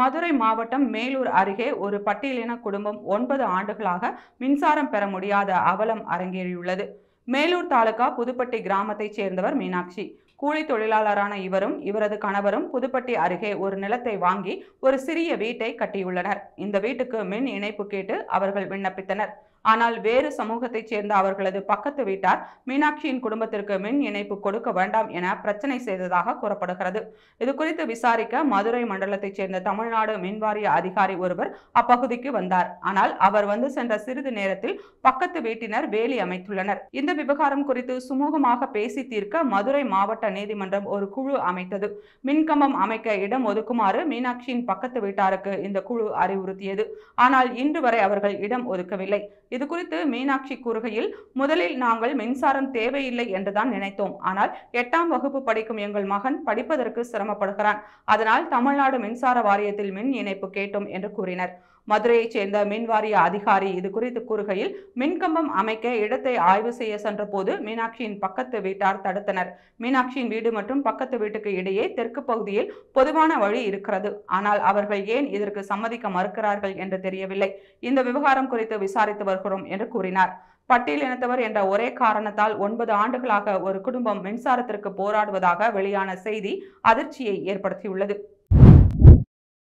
மதுரை மாவட்டம் மேலூர் அருகே ஒரு பட்டியலின குடும்பம் ஒன்பது ஆண்டுகளாக மின்சாரம் பெற முடியாத அவலம் அரங்கேறியுள்ளது மேலூர் தாலுகா புதுப்பட்டி கிராமத்தைச் சேர்ந்தவர் மீனாட்சி கூலி தொழிலாளரான இவரும் இவரது கணவரும் புதுப்பட்டி அருகே ஒரு நிலத்தை வாங்கி ஒரு சிறிய வீட்டை கட்டியுள்ளனர் இந்த வீட்டுக்கு மின் இணைப்பு கேட்டு அவர்கள் விண்ணப்பித்தனர் ஆனால் வேறு சமூகத்தைச் சேர்ந்த அவர்களது பக்கத்து வீட்டார் மீனாட்சியின் குடும்பத்திற்கு மின் இணைப்பு கொடுக்க வேண்டாம் என பிரச்சனை செய்ததாக கூறப்படுகிறது இதுகுறித்து விசாரிக்க மதுரை மண்டலத்தைச் சேர்ந்த தமிழ்நாடு மின்வாரிய அதிகாரி ஒருவர் அப்பகுதிக்கு வந்தார் ஆனால் அவர் வந்து சென்ற சிறிது நேரத்தில் பக்கத்து வீட்டினர் வேலி அமைத்துள்ளனர் இந்த விவகாரம் குறித்து சுமூகமாக பேசி தீர்க்க மதுரை மாவட்ட நீதிமன்றம் ஒரு குழு அமைத்தது மின்கம்பம் அமைக்க இடம் ஒதுக்குமாறு மீனாட்சியின் பக்கத்து வீட்டாருக்கு இந்த குழு அறிவுறுத்தியது ஆனால் இன்று வரை அவர்கள் இடம் ஒதுக்கவில்லை இது குறித்து மீனாட்சி கூறுகையில் முதலில் நாங்கள் மின்சாரம் தேவையில்லை என்றுதான் நினைத்தோம் ஆனால் எட்டாம் வகுப்பு படிக்கும் எங்கள் மகன் படிப்பதற்கு சிரமப்படுகிறான் அதனால் தமிழ்நாடு மின்சார வாரியத்தில் மின் இணைப்பு கேட்டோம் என்று கூறினர் மதுரையைச் சேர்ந்த மின்வாரிய அதிகாரி இது குறித்து கூறுகையில் மின்கம்பம் அமைக்க இடத்தை ஆய்வு செய்ய சென்ற போது மீனாட்சியின் பக்கத்து வீட்டார் தடுத்தனர் மீனாட்சியின் வீடு மற்றும் பக்கத்து வீட்டுக்கு இடையே தெற்கு பகுதியில் பொதுவான வழி இருக்கிறது ஆனால் அவர்கள் ஏன் இதற்கு சம்மதிக்க மறுக்கிறார்கள் என்று தெரியவில்லை இந்த விவகாரம் குறித்து விசாரித்து வருகிறார் தொடர்கிறோம் என்று கூறினார் இனத்தவர் என்ற ஒரே காரணத்தால் ஒன்பது ஆண்டுகளாக ஒரு குடும்பம் மின்சாரத்திற்கு போராடுவதாக வெளியான செய்தி அதிர்ச்சியை ஏற்படுத்தியுள்ளது